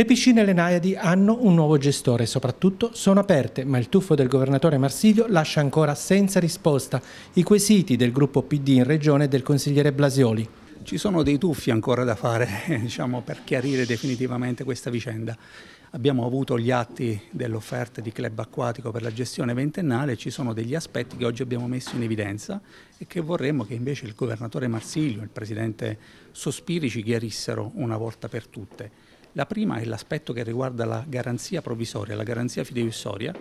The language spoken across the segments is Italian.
Le piscine Lenaiadi hanno un nuovo gestore e soprattutto sono aperte, ma il tuffo del governatore Marsilio lascia ancora senza risposta i quesiti del gruppo PD in regione e del consigliere Blasioli. Ci sono dei tuffi ancora da fare diciamo, per chiarire definitivamente questa vicenda. Abbiamo avuto gli atti dell'offerta di club acquatico per la gestione ventennale, ci sono degli aspetti che oggi abbiamo messo in evidenza e che vorremmo che invece il governatore Marsilio, e il presidente Sospiri ci chiarissero una volta per tutte. La prima è l'aspetto che riguarda la garanzia provvisoria, la garanzia fideiussoria,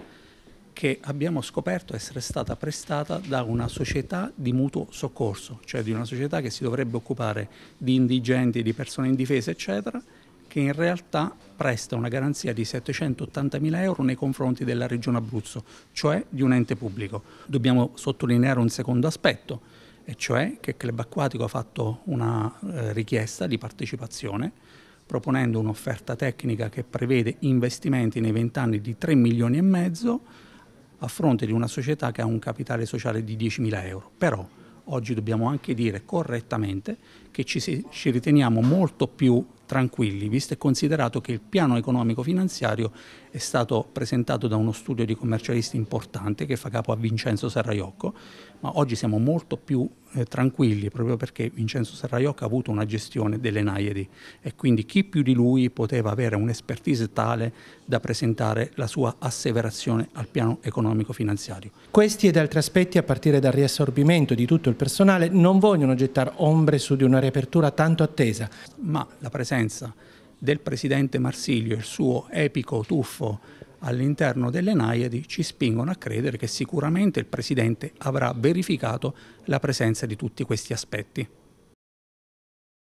che abbiamo scoperto essere stata prestata da una società di mutuo soccorso, cioè di una società che si dovrebbe occupare di indigenti, di persone indifese, eccetera, che in realtà presta una garanzia di 780.000 euro nei confronti della Regione Abruzzo, cioè di un ente pubblico. Dobbiamo sottolineare un secondo aspetto, e cioè che il Club Acquatico ha fatto una eh, richiesta di partecipazione proponendo un'offerta tecnica che prevede investimenti nei vent'anni di 3 milioni e mezzo a fronte di una società che ha un capitale sociale di 10.000 euro. Però oggi dobbiamo anche dire correttamente che ci, si, ci riteniamo molto più tranquilli, visto e considerato che il piano economico-finanziario è stato presentato da uno studio di commercialisti importante che fa capo a Vincenzo Serraiocco, ma oggi siamo molto più eh, tranquilli proprio perché Vincenzo Serraiocca ha avuto una gestione delle Naiadi e quindi chi più di lui poteva avere un'expertise tale da presentare la sua asseverazione al piano economico finanziario. Questi ed altri aspetti a partire dal riassorbimento di tutto il personale non vogliono gettare ombre su di una riapertura tanto attesa. Ma la presenza del presidente Marsilio, il suo epico tuffo all'interno delle Naiadi ci spingono a credere che sicuramente il Presidente avrà verificato la presenza di tutti questi aspetti.